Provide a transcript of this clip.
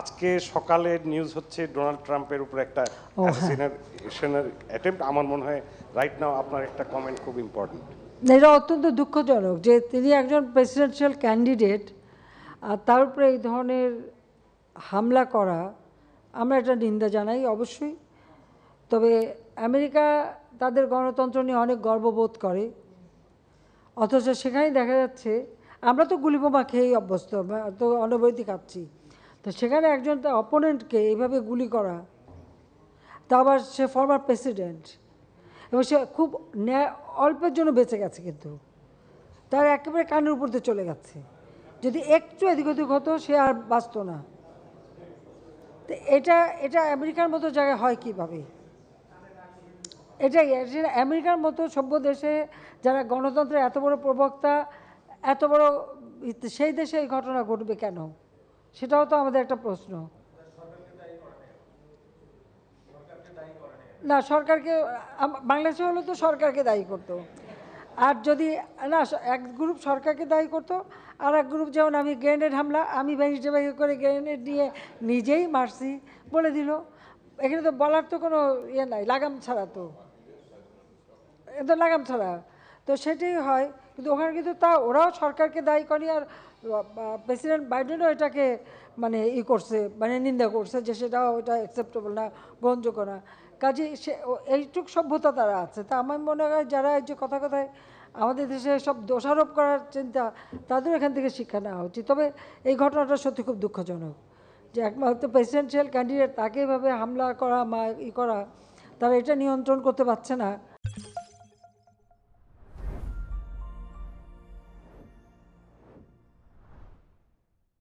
আজকে সকালে নিউজ হচ্ছে ডোনাল্ড ট্রাম্পের উপর একটা অ্যাসাসিনেশনের অ্যাটেম্প্ট আমার মনে হয় রাইট নাও আপনার একটা কমেন্ট খুব ইম্পর্টেন্ট এটা অত্যন্ত দুঃখজনক যে তিনি একজন প্রেসিডেন্সিয়াল ক্যান্ডিডেট আর তার উপরে এই ধরনের হামলা করা আমরা এটা নিন্দা জানাই অবশ্যই তবে আমেরিকা তাদের গণতন্ত্র নিয়ে অনেক গর্ববোধ করে অথচ সেখানেই দেখা যাচ্ছে আমরা তো গুলিবোমা খেয়েই অভ্যস্ত তো অনবৈতিক খাচ্ছি তো সেখানে একজন তার অপোনেন্টকে এইভাবে গুলি করা তা আবার সে ফর্মার প্রেসিডেন্ট এবং সে খুব ন্যায় অল্পের জন্য বেঁচে গেছে কিন্তু তার একেবারে কানের উপর দিয়ে চলে গেছে যদি একটু এদিক ওদিক হতো সে আর বাঁচত না তো এটা এটা আমেরিকার মতো জায়গায় হয় কীভাবে এটাই আমেরিকার মতো সভ্য দেশে যারা গণতন্ত্রের এত বড় প্রবক্তা এত বড় সেই দেশে এই ঘটনা ঘটবে কেন সেটাও তো আমাদের একটা প্রশ্ন না সরকারকে বাংলাদেশে হলে তো সরকারকে দায়ী করতো আর যদি না এক গ্রুপ সরকারকে দায়ী করতো আর এক গ্রুপ যেমন আমি গ্রেনেড হামলা আমি বাইশে বাইরে করে গ্রেনেড নিয়ে নিজেই মারছি বলে দিল এখানে তো বলার তো কোনো ইয়ে নাই লাগাম ছাড়া তো এ তো লাগাম ছাড়া তো সেটাই হয় কিন্তু ওখানে কিন্তু তা ওরাও সরকারকে দায়ী করে আর প্রেসিডেন্ট বাইডেনও এটাকে মানে ই করছে মানে নিন্দা করছে যে সেটাও ওটা অ্যাকসেপ্টেবল না গ্রহণযোগ্য না কাজে সে এইটুক সভ্যতা তারা আছে তা আমার মনে হয় যারা এই যে কথা কথায় আমাদের দেশে সব দোষারোপ করার চিন্তা তাদের এখান থেকে শিক্ষা নেওয়া উচিত তবে এই ঘটনাটা সত্যি খুব দুঃখজনক যে একমাত্র প্রেসিডেন্সিয়াল ক্যান্ডিডেট তাকে এভাবে হামলা করা মা ই করা তারা এটা নিয়ন্ত্রণ করতে পারছে না